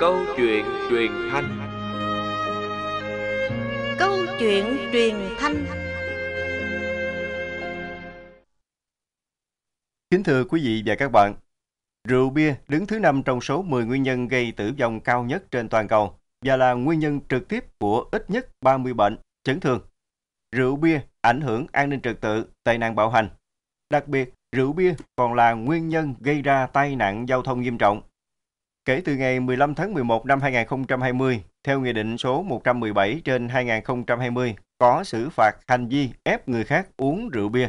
câu chuyện truyền thanh Câu chuyện truyền thanh Kính thưa quý vị và các bạn, rượu bia đứng thứ năm trong số 10 nguyên nhân gây tử vong cao nhất trên toàn cầu và là nguyên nhân trực tiếp của ít nhất 30 bệnh, chấn thương. Rượu bia ảnh hưởng an ninh trật tự, tai nạn bạo hành. Đặc biệt, rượu bia còn là nguyên nhân gây ra tai nạn giao thông nghiêm trọng, Kể từ ngày 15 tháng 11 năm 2020, theo Nghị định số 117 trên 2020, có xử phạt hành vi ép người khác uống rượu bia.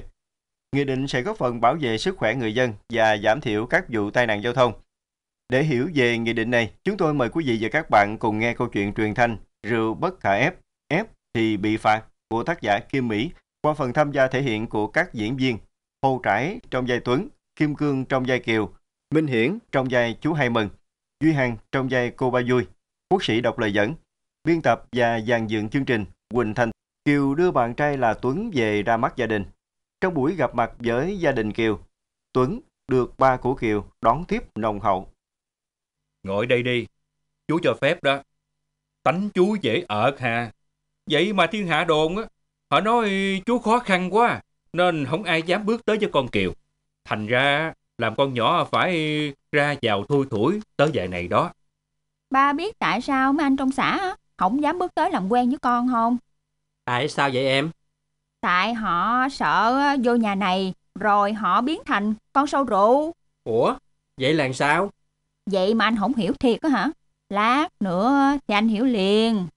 Nghị định sẽ góp phần bảo vệ sức khỏe người dân và giảm thiểu các vụ tai nạn giao thông. Để hiểu về nghị định này, chúng tôi mời quý vị và các bạn cùng nghe câu chuyện truyền thanh Rượu bất khả ép, ép thì bị phạt của tác giả Kim Mỹ qua phần tham gia thể hiện của các diễn viên Hồ Trải trong giai Tuấn, Kim Cương trong giai Kiều, Minh Hiển trong giai chú Hai Mừng. Duy Hằng trong giai cô ba vui, quốc sĩ đọc lời dẫn, biên tập và dàn dựng chương trình Quỳnh Thành. Kiều đưa bạn trai là Tuấn về ra mắt gia đình. Trong buổi gặp mặt với gia đình Kiều, Tuấn được ba của Kiều đón tiếp nồng hậu. Ngồi đây đi, chú cho phép đó. Tánh chú dễ ợt hà. Vậy mà thiên hạ đồn á, họ nói chú khó khăn quá, nên không ai dám bước tới cho con Kiều. Thành ra làm con nhỏ phải ra vào thui thủi tới giờ này đó. Ba biết tại sao mấy anh trong xã không dám bước tới làm quen với con không? Tại sao vậy em? Tại họ sợ vô nhà này rồi họ biến thành con sâu rượu. Ủa, vậy là sao? Vậy mà anh không hiểu thiệt á hả? Lát nữa thì anh hiểu liền.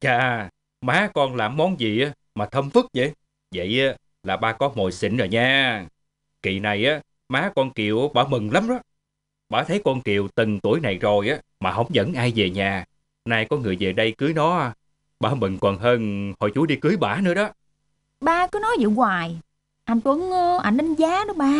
Chà, má con làm món gì mà thâm phức vậy? Vậy là ba có mồi xịn rồi nha. Kỳ này á, má con Kiều bà mừng lắm đó. Bà thấy con Kiều từng tuổi này rồi á, mà không dẫn ai về nhà. Nay có người về đây cưới nó, bà mừng còn hơn hồi chú đi cưới bà nữa đó. Ba cứ nói vậy hoài. Anh Tuấn, ảnh ờ, đánh giá đó ba.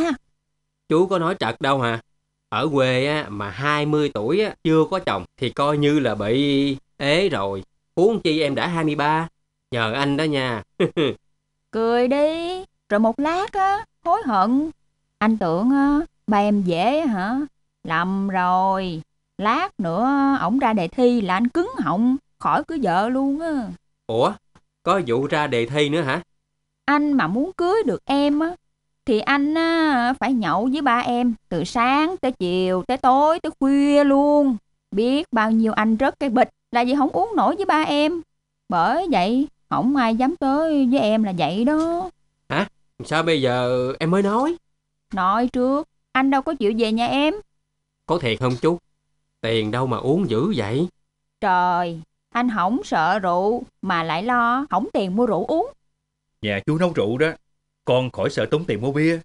Chú có nói trật đâu hả? Ở quê á, mà 20 tuổi á, chưa có chồng thì coi như là bị ế rồi. Huống chi em đã 23, nhờ anh đó nha. Cười đi, rồi một lát á, hối hận. Anh tưởng á, ờ, ba em dễ hả? Lầm rồi, lát nữa ổng ra đề thi là anh cứng họng, khỏi cưới vợ luôn á. Ủa, có vụ ra đề thi nữa hả? Anh mà muốn cưới được em á, thì anh á, phải nhậu với ba em từ sáng tới chiều, tới tối, tới khuya luôn. Biết bao nhiêu anh rớt cái bịch là vì không uống nổi với ba em. Bởi vậy, không ai dám tới với em là vậy đó. Hả? Sao bây giờ em mới nói? Nói trước, anh đâu có chịu về nhà em. Có thiệt không chú? Tiền đâu mà uống dữ vậy? Trời, anh không sợ rượu mà lại lo không tiền mua rượu uống. Nhà chú nấu rượu đó, con khỏi sợ tốn tiền mua bia.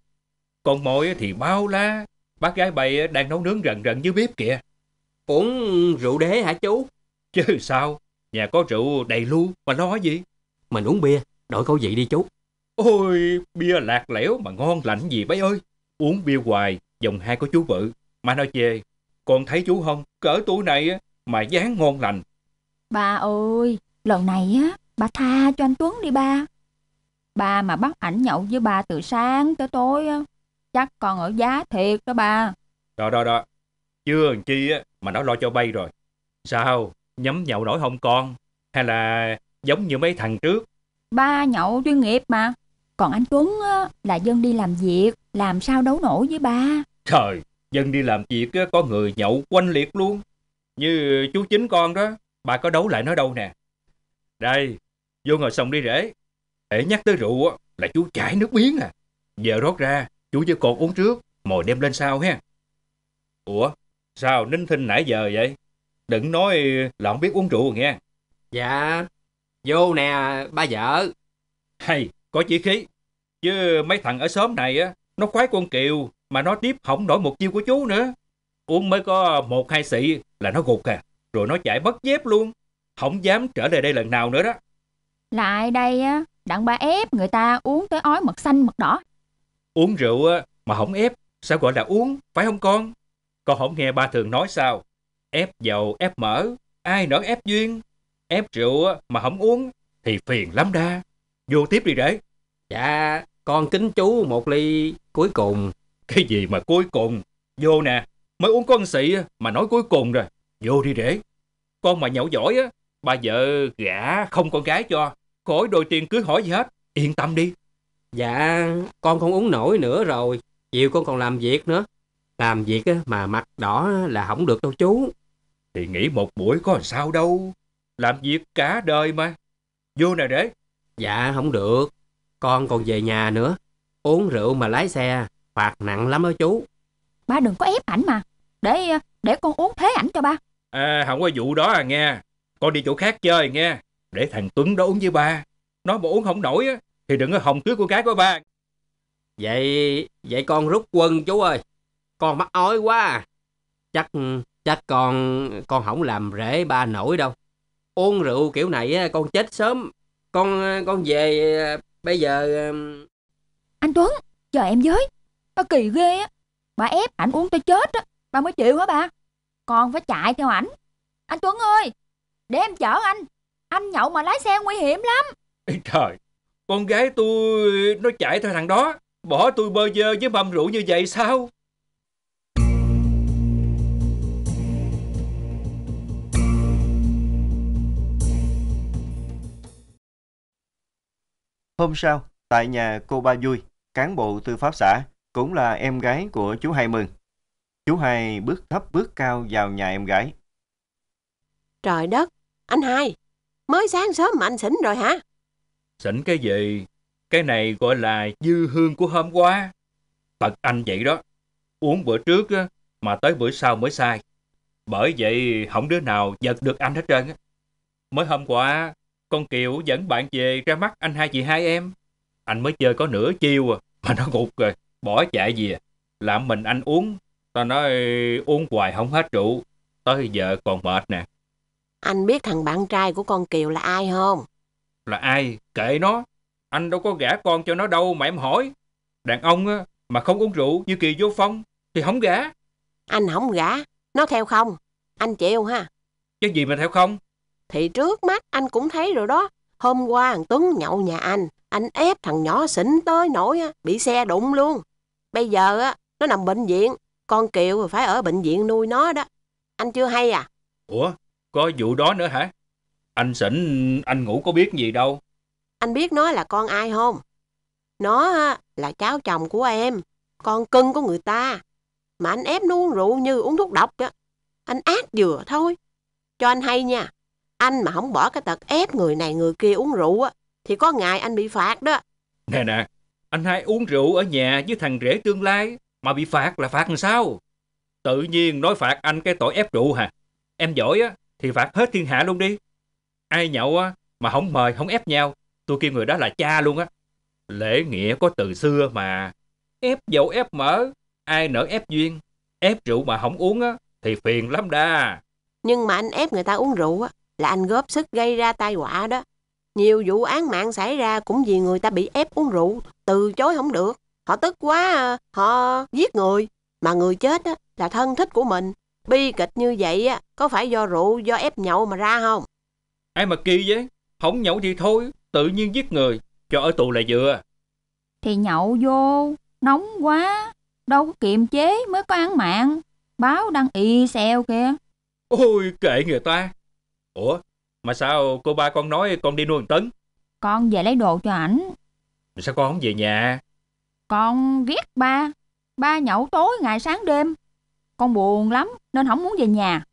Con mồi thì bao la, bác gái bày đang nấu nướng rần rần dưới bếp kìa. Uống rượu đế hả chú? Chứ sao, nhà có rượu đầy luôn mà lo gì? Mình uống bia, đổi khẩu vị đi chú. Ôi, bia lạc lẽo mà ngon lạnh gì bấy ơi. Uống bia hoài, dòng hai của chú vợ mà nói về, con thấy chú không, cỡ tuổi này mà dáng ngon lành. Ba ơi, lần này á, bà tha cho anh Tuấn đi ba. Ba mà bắt ảnh nhậu với ba từ sáng tới tối á, chắc còn ở giá thiệt đó ba. Đó đó đó, chưa làm chi á, mà nó lo cho bay rồi. Sao, nhắm nhậu nổi không con? Hay là giống như mấy thằng trước? Ba nhậu chuyên nghiệp mà. Còn anh Tuấn á, là dân đi làm việc, làm sao đấu nổi với ba. Trời, Dân đi làm việc có người nhậu quanh liệt luôn. Như chú chính con đó, bà có đấu lại nó đâu nè. Đây, vô ngồi xong đi rể. Để nhắc tới rượu là chú chảy nước miếng à. Giờ rót ra, chú với con uống trước, mồi đem lên sau ha. Ủa, sao ninh thinh nãy giờ vậy? Đừng nói là không biết uống rượu nghe. Dạ, vô nè, ba vợ. Hay, có chỉ khí. Chứ mấy thằng ở xóm này á, nó khoái con Kiều, mà nó tiếp không nổi một chiêu của chú nữa. Uống mới có một hai xị là nó gục à, rồi nó chạy mất dép luôn. Không dám trở lại đây lần nào nữa đó. Lại đây á, đặng ba ép người ta uống tới ói mật xanh mật đỏ. Uống rượu á, mà không ép, sao gọi là uống, phải không con? Con không nghe ba thường nói sao? Ép dầu, ép mỡ, ai nỡ ép duyên. Ép rượu á, mà không uống thì phiền lắm đa. Vô tiếp đi rể Dạ, con kính chú một ly cuối cùng. Cái gì mà cuối cùng? Vô nè, mới uống con sĩ mà nói cuối cùng rồi. Vô đi rể. Con mà nhậu giỏi á, bà vợ gả không con gái cho. Khỏi đôi tiền cưới hỏi gì hết. Yên tâm đi. Dạ, con không uống nổi nữa rồi. Chiều con còn làm việc nữa. Làm việc mà mặt đỏ là không được đâu chú. Thì nghỉ một buổi có làm sao đâu. Làm việc cả đời mà. Vô nè rể. Dạ, không được. Con còn về nhà nữa. Uống rượu mà lái xe phạt nặng lắm đó chú ba đừng có ép ảnh mà để để con uống thế ảnh cho ba à không có vụ đó à nghe con đi chỗ khác chơi nghe để thằng tuấn đó uống với ba nó mà uống không nổi á thì đừng có hồng cưới của gái của ba vậy vậy con rút quân chú ơi con mắc ói quá à. chắc chắc con con không làm rễ ba nổi đâu uống rượu kiểu này con chết sớm con con về à, bây giờ à, anh tuấn chờ em với Bà kỳ ghê á. Bà ép ảnh uống tới chết á. Bà mới chịu hả bà? Con phải chạy theo ảnh. Anh Tuấn ơi, để em chở anh. Anh nhậu mà lái xe nguy hiểm lắm. Ê, trời, con gái tôi nó chạy theo thằng đó. Bỏ tôi bơ dơ với mâm rượu như vậy sao? Hôm sau, tại nhà cô Ba Vui, cán bộ tư pháp xã, cũng là em gái của chú Hai Mừng. Chú Hai bước thấp bước cao vào nhà em gái. Trời đất, anh Hai, mới sáng sớm mà anh xỉn rồi hả? Xỉn cái gì? Cái này gọi là dư hương của hôm qua. Thật anh vậy đó, uống bữa trước á, mà tới bữa sau mới sai. Bởi vậy không đứa nào giật được anh hết trơn Mới hôm qua, con Kiều dẫn bạn về ra mắt anh hai chị hai em. Anh mới chơi có nửa chiêu à, mà nó gục rồi bỏ chạy về làm mình anh uống tao nói uống hoài không hết rượu tới giờ còn mệt nè anh biết thằng bạn trai của con kiều là ai không là ai kệ nó anh đâu có gả con cho nó đâu mà em hỏi đàn ông á mà không uống rượu như kỳ vô phong thì không gả anh không gả nó theo không anh chịu ha chứ gì mà theo không thì trước mắt anh cũng thấy rồi đó hôm qua thằng tuấn nhậu nhà anh anh ép thằng nhỏ xỉn tới nổi á bị xe đụng luôn Bây giờ á, nó nằm bệnh viện, con Kiều phải ở bệnh viện nuôi nó đó. Anh chưa hay à? Ủa, có vụ đó nữa hả? Anh Sỉnh, anh ngủ có biết gì đâu. Anh biết nó là con ai không? Nó là cháu chồng của em, con cưng của người ta. Mà anh ép nó uống rượu như uống thuốc độc á. Anh ác vừa thôi. Cho anh hay nha, anh mà không bỏ cái tật ép người này người kia uống rượu á, thì có ngày anh bị phạt đó. Nè nè, anh hai uống rượu ở nhà với thằng rể tương lai mà bị phạt là phạt làm sao? Tự nhiên nói phạt anh cái tội ép rượu hả? Em giỏi á thì phạt hết thiên hạ luôn đi. Ai nhậu á mà không mời không ép nhau, tôi kêu người đó là cha luôn á. Lễ nghĩa có từ xưa mà. Ép dầu ép mỡ, ai nỡ ép duyên. Ép rượu mà không uống á thì phiền lắm đa. Nhưng mà anh ép người ta uống rượu á là anh góp sức gây ra tai họa đó. Nhiều vụ án mạng xảy ra cũng vì người ta bị ép uống rượu, từ chối không được. Họ tức quá, à, họ giết người. Mà người chết là thân thích của mình. Bi kịch như vậy á, có phải do rượu, do ép nhậu mà ra không? Ai mà kỳ vậy? Không nhậu thì thôi, tự nhiên giết người, cho ở tù là vừa. Thì nhậu vô, nóng quá, đâu có kiềm chế mới có án mạng. Báo đang y xèo kìa. Ôi kệ người ta. Ủa, mà sao cô ba con nói con đi nuôi một tấn? Con về lấy đồ cho ảnh. Sao con không về nhà? Con ghét ba. Ba nhậu tối ngày sáng đêm. Con buồn lắm nên không muốn về nhà.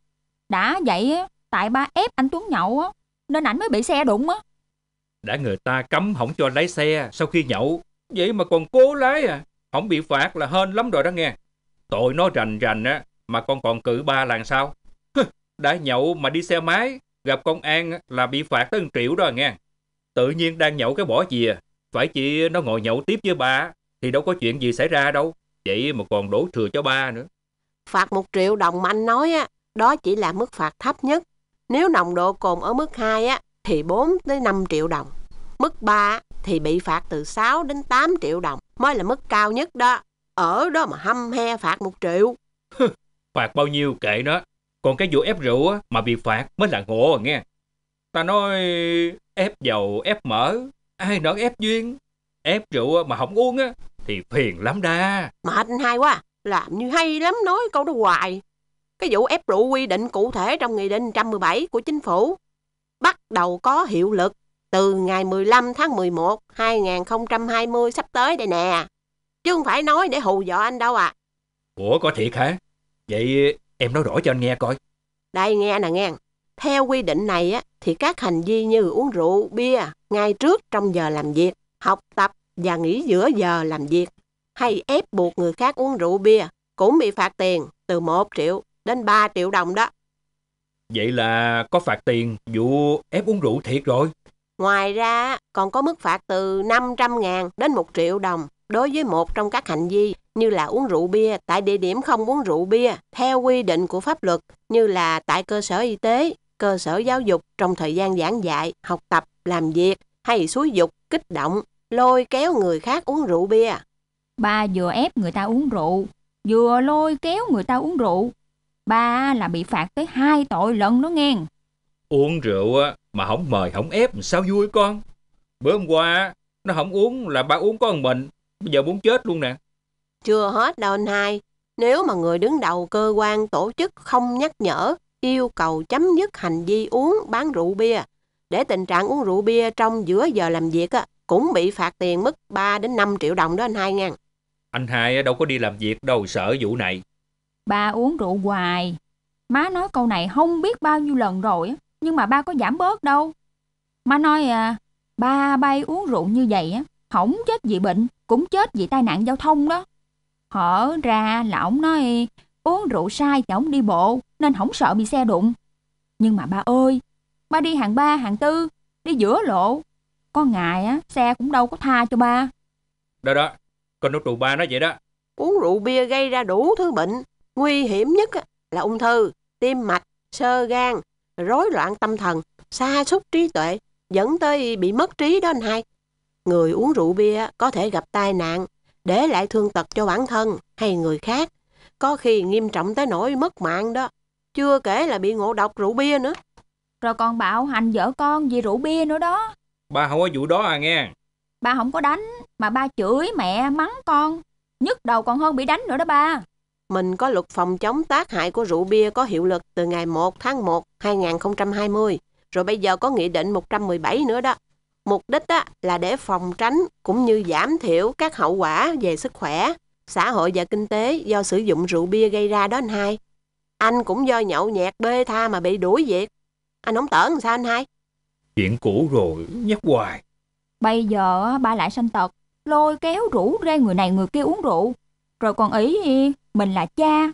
Đã vậy tại ba ép anh Tuấn nhậu nên ảnh mới bị xe đụng á. Đã người ta cấm không cho lái xe sau khi nhậu. Vậy mà còn cố lái à. Không bị phạt là hên lắm rồi đó nghe. Tội nó rành rành á mà con còn cự ba làm sao? Đã nhậu mà đi xe máy gặp công an là bị phạt tới 1 triệu đó à nghe. Tự nhiên đang nhậu cái bỏ gì Phải chị nó ngồi nhậu tiếp với ba thì đâu có chuyện gì xảy ra đâu. Vậy mà còn đổ thừa cho ba nữa. Phạt 1 triệu đồng mà anh nói á, đó chỉ là mức phạt thấp nhất. Nếu nồng độ cồn ở mức 2 á, thì 4 tới 5 triệu đồng. Mức 3 thì bị phạt từ 6 đến 8 triệu đồng mới là mức cao nhất đó. Ở đó mà hâm he phạt 1 triệu. phạt bao nhiêu kệ nó, còn cái vụ ép rượu mà bị phạt mới là ngộ nghe. Ta nói ép dầu, ép mỡ, ai nói ép duyên. Ép rượu mà không uống á thì phiền lắm đa. Mà hay quá, làm như hay lắm nói câu đó hoài. Cái vụ ép rượu quy định cụ thể trong Nghị định 117 của Chính phủ bắt đầu có hiệu lực từ ngày 15 tháng 11 2020 sắp tới đây nè. Chứ không phải nói để hù dọa anh đâu à. Ủa có thiệt hả? Vậy Em nói rõ cho anh nghe coi. Đây nghe nè nghe. Theo quy định này á, thì các hành vi như uống rượu, bia ngay trước trong giờ làm việc, học tập và nghỉ giữa giờ làm việc hay ép buộc người khác uống rượu bia cũng bị phạt tiền từ 1 triệu đến 3 triệu đồng đó. Vậy là có phạt tiền vụ ép uống rượu thiệt rồi. Ngoài ra còn có mức phạt từ 500 ngàn đến 1 triệu đồng đối với một trong các hành vi như là uống rượu bia tại địa điểm không uống rượu bia theo quy định của pháp luật như là tại cơ sở y tế, cơ sở giáo dục trong thời gian giảng dạy, học tập, làm việc hay xúi dục, kích động, lôi kéo người khác uống rượu bia. Ba vừa ép người ta uống rượu, vừa lôi kéo người ta uống rượu. Ba là bị phạt tới hai tội lần đó nghe. Uống rượu mà không mời không ép sao vui con. Bữa hôm qua nó không uống là ba uống có một mình, bây giờ muốn chết luôn nè. Chưa hết đâu anh hai, nếu mà người đứng đầu cơ quan tổ chức không nhắc nhở, yêu cầu chấm dứt hành vi uống bán rượu bia, để tình trạng uống rượu bia trong giữa giờ làm việc á, cũng bị phạt tiền mức 3 đến 5 triệu đồng đó anh hai nha. Anh hai đâu có đi làm việc đâu sợ vụ này. Ba uống rượu hoài. Má nói câu này không biết bao nhiêu lần rồi, nhưng mà ba có giảm bớt đâu. Má nói à, ba bay uống rượu như vậy á, không chết vì bệnh, cũng chết vì tai nạn giao thông đó. Hở ra là ổng nói uống rượu sai thì ổng đi bộ nên không sợ bị xe đụng. Nhưng mà ba ơi, ba đi hàng ba, hàng tư, đi giữa lộ. Có ngày á, xe cũng đâu có tha cho ba. Đó đó, con nút rượu ba nói vậy đó. Uống rượu bia gây ra đủ thứ bệnh. Nguy hiểm nhất là ung thư, tim mạch, sơ gan, rối loạn tâm thần, sa sút trí tuệ, dẫn tới bị mất trí đó anh hai. Người uống rượu bia có thể gặp tai nạn, để lại thương tật cho bản thân hay người khác. Có khi nghiêm trọng tới nỗi mất mạng đó, chưa kể là bị ngộ độc rượu bia nữa. Rồi còn bạo hành vợ con vì rượu bia nữa đó. Ba không có vụ đó à nghe. Ba không có đánh, mà ba chửi mẹ, mắng con. Nhức đầu còn hơn bị đánh nữa đó ba. Mình có luật phòng chống tác hại của rượu bia có hiệu lực từ ngày 1 tháng 1, 2020. Rồi bây giờ có nghị định 117 nữa đó. Mục đích á, là để phòng tránh cũng như giảm thiểu các hậu quả về sức khỏe, xã hội và kinh tế do sử dụng rượu bia gây ra đó anh hai. Anh cũng do nhậu nhẹt bê tha mà bị đuổi việc. Anh không tởn sao anh hai? Chuyện cũ rồi, nhắc hoài. Bây giờ ba lại sanh tật, lôi kéo rủ rê người này người kia uống rượu. Rồi còn ý mình là cha,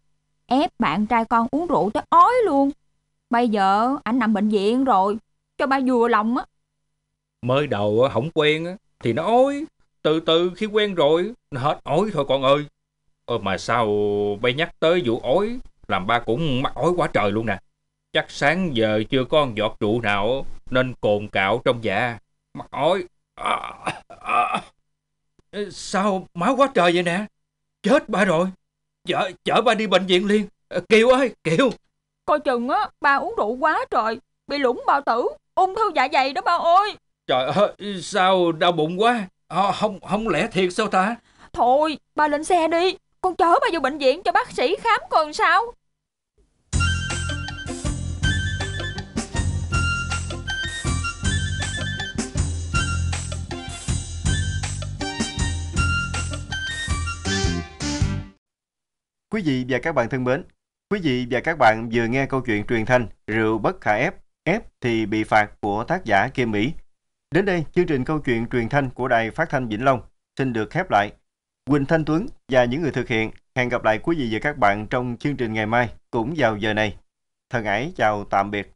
ép bạn trai con uống rượu tới ói luôn. Bây giờ anh nằm bệnh viện rồi, cho ba vừa lòng á mới đầu không quen thì nó ối từ từ khi quen rồi nó hết ối thôi con ơi ờ mà sao bay nhắc tới vụ ối làm ba cũng mắc ối quá trời luôn nè chắc sáng giờ chưa có giọt rượu nào nên cồn cạo trong dạ mắc ối à, à. à. sao máu quá trời vậy nè chết ba rồi chở chở ba đi bệnh viện liền ờ, kiều ơi kiều coi chừng á ba uống rượu quá trời bị lủng bao tử ung thư dạ dày đó ba ơi Trời ơi, sao đau bụng quá? À, không không lẽ thiệt sao ta? Thôi, ba lên xe đi. Con chở ba vô bệnh viện cho bác sĩ khám còn sao? Quý vị và các bạn thân mến, quý vị và các bạn vừa nghe câu chuyện truyền thanh Rượu bất khả ép, ép thì bị phạt của tác giả Kim Mỹ Đến đây, chương trình câu chuyện truyền thanh của Đài Phát thanh Vĩnh Long xin được khép lại. Quỳnh Thanh Tuấn và những người thực hiện hẹn gặp lại quý vị và các bạn trong chương trình ngày mai cũng vào giờ này. Thân ái chào tạm biệt.